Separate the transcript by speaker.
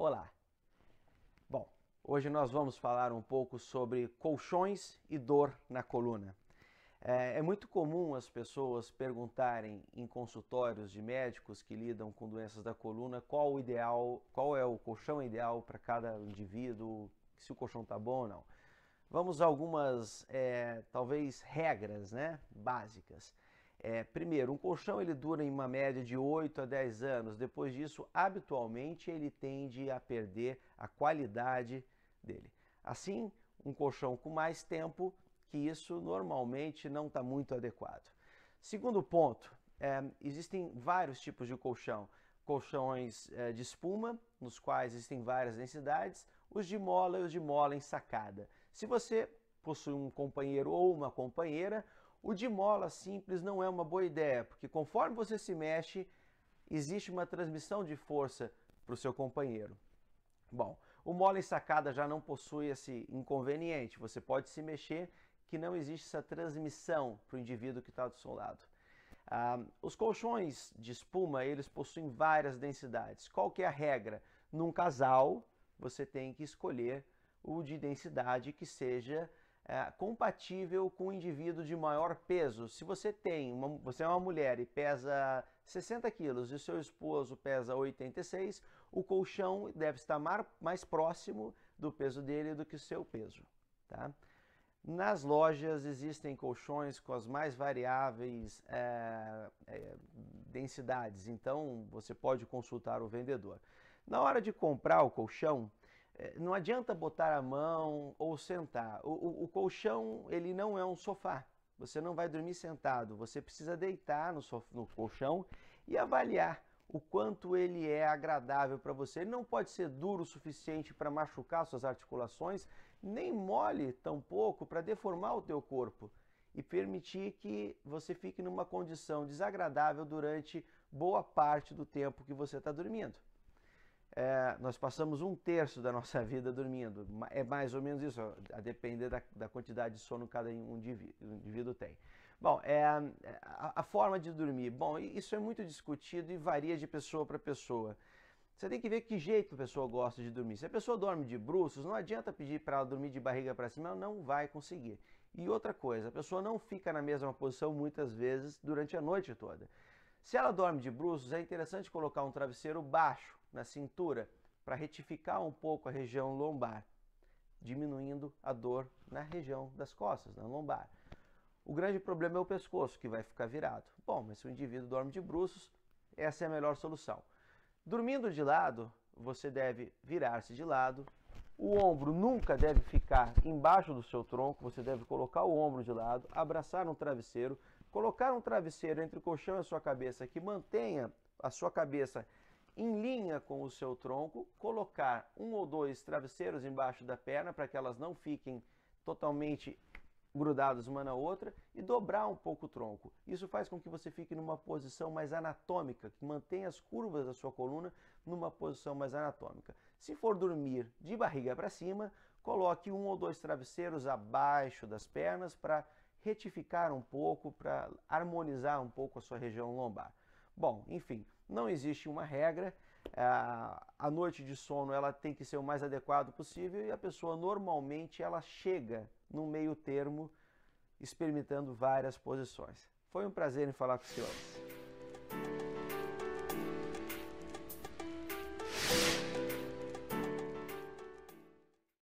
Speaker 1: Olá! Bom, hoje nós vamos falar um pouco sobre colchões e dor na coluna. É, é, muito comum as pessoas perguntarem em consultórios de médicos que lidam com doenças da coluna qual o ideal, qual é o colchão ideal para cada indivíduo, se o colchão está bom ou não. Vamos a algumas, é, talvez, regras né, básicas. É, primeiro, um colchão ele dura em uma média de 8 a 10 anos, depois disso, habitualmente, ele tende a perder a qualidade dele. Assim, um colchão com mais tempo, que isso normalmente não está muito adequado. Segundo ponto, é, existem vários tipos de colchão. Colchões é, de espuma, nos quais existem várias densidades, os de mola e os de mola ensacada. Se você possui um companheiro ou uma companheira, o de mola simples não é uma boa ideia, porque conforme você se mexe, existe uma transmissão de força para o seu companheiro. Bom, o mola ensacada já não possui esse inconveniente, você pode se mexer que não existe essa transmissão para o indivíduo que está do seu lado. Ah, os colchões de espuma, eles possuem várias densidades. Qual que é a regra? Num casal, você tem que escolher o de densidade que seja é, compatível com um indivíduo de maior peso. Se você tem, uma, você é uma mulher e pesa 60 quilos e seu esposo pesa 86, o colchão deve estar mais próximo do peso dele do que o seu peso. Tá? Nas lojas existem colchões com as mais variáveis é, é, densidades, então você pode consultar o vendedor. Na hora de comprar o colchão, é, não adianta botar a mão ou sentar. O, o, o, colchão, ele não é um sofá. Você não vai dormir sentado. Você precisa deitar no, no colchão e avaliar o quanto ele é agradável para você. Ele não pode ser duro o suficiente para machucar suas articulações, nem mole tampouco para deformar o teu corpo e permitir que você fique numa condição desagradável durante boa parte do tempo que você está dormindo é, nós passamos um terço da nossa vida dormindo. É mais ou menos isso, a depender da, da quantidade de sono que cada um indivíduo, indivíduo tem. Bom, é, é, a, a, forma de dormir. Bom, isso é muito discutido e varia de pessoa para pessoa. Você tem que ver que jeito a pessoa gosta de dormir. Se a pessoa dorme de bruços, não adianta pedir para ela dormir de barriga para cima, ela não vai conseguir. E outra coisa, a pessoa não fica na mesma posição muitas vezes durante a noite toda. Se ela dorme de bruços, é interessante colocar um travesseiro baixo na cintura para retificar um pouco a região lombar, diminuindo a dor na região das costas, na lombar. O grande problema é o pescoço, que vai ficar virado. Bom, mas se o indivíduo dorme de bruços, essa é a melhor solução. Dormindo de lado, você deve virar-se de lado. O ombro nunca deve ficar embaixo do seu tronco, você deve colocar o ombro de lado, abraçar um travesseiro, Colocar um travesseiro entre o colchão e a sua cabeça que mantenha a sua cabeça em linha com o seu tronco, colocar um ou dois travesseiros embaixo da perna para que elas não fiquem totalmente grudadas uma na outra e dobrar um pouco o tronco. Isso faz com que você fique numa posição mais anatômica, que mantenha as curvas da sua coluna numa posição mais anatômica. Se for dormir de barriga para cima, coloque um ou dois travesseiros abaixo das pernas para retificar um pouco, para harmonizar um pouco a sua região lombar. Bom, enfim, não existe uma regra. A noite de sono ela tem que ser o mais adequado possível e a pessoa normalmente ela chega no meio termo experimentando várias posições. Foi um prazer em falar com os senhor.